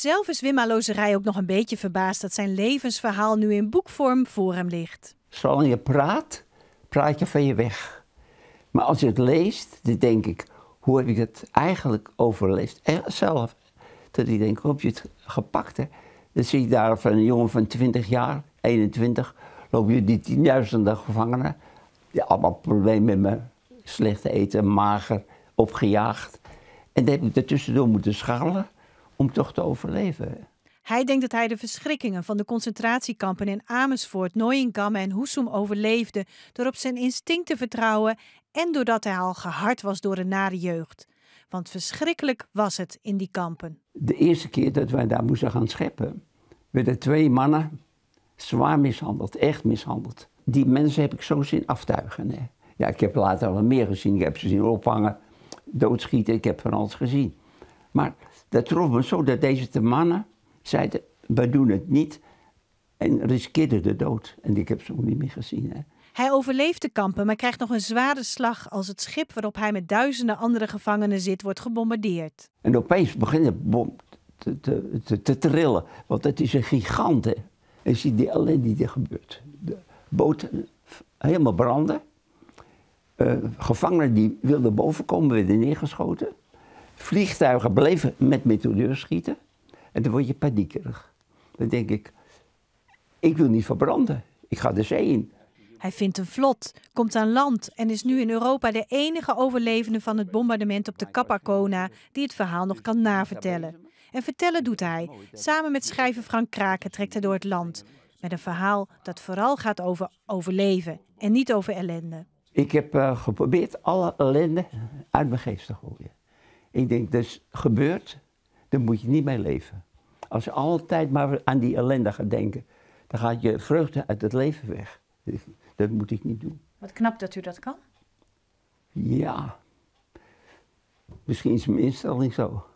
Zelf is Wim Alozerij ook nog een beetje verbaasd dat zijn levensverhaal nu in boekvorm voor hem ligt. Zolang je praat, praat je van je weg. Maar als je het leest, dan denk ik, hoe heb ik het eigenlijk overleefd? En zelf, dat ik denk, hoe heb je het gepakt? Hè? Dan zie ik daar van een jongen van 20 jaar, 21, loop je die tienduizenden gevangenen. die allemaal problemen met me slecht eten, mager, opgejaagd. En dan heb ik ertussendoor moeten scharrelen om toch te overleven. Hij denkt dat hij de verschrikkingen van de concentratiekampen in Amersfoort, Neuengamme en Hoesum overleefde door op zijn instinct te vertrouwen en doordat hij al gehard was door een nare jeugd. Want verschrikkelijk was het in die kampen. De eerste keer dat wij daar moesten gaan scheppen, werden twee mannen zwaar mishandeld, echt mishandeld. Die mensen heb ik zo zin aftuigen. Hè. Ja, ik heb later al meer gezien. Ik heb ze zien ophangen, doodschieten, ik heb van alles gezien. Maar dat trof me zo dat deze mannen zeiden, we doen het niet. En riskeerden de dood. En ik heb ze ook niet meer gezien. Hè. Hij overleeft de kampen, maar krijgt nog een zware slag als het schip waarop hij met duizenden andere gevangenen zit, wordt gebombardeerd. En opeens begint het bom te, te, te, trillen, want het is een gigant. Hè. En je die alleen die er gebeurt. De boot eh, helemaal branden. Eh, gevangenen die wilden boven komen, werden neergeschoten vliegtuigen bleven met meteoreurs schieten. En dan word je paniekerig. Dan denk ik, ik wil niet verbranden. Ik ga de zee in. Hij vindt een vlot, komt aan land en is nu in Europa de enige overlevende van het bombardement op de Capacona die het verhaal nog kan navertellen. En vertellen doet hij. Samen met schrijver Frank Kraken trekt hij door het land. Met een verhaal dat vooral gaat over overleven en niet over ellende. Ik heb eh, geprobeerd alle ellende uit mijn geest te gooien. Ik denk, dat is gebeurd, daar moet je niet mee leven. Als je altijd maar aan die ellende gaat denken, dan gaat je vreugde uit het leven weg. Dat moet ik niet doen. Wat knap dat u dat kan. Ja. Misschien is mijn instelling zo.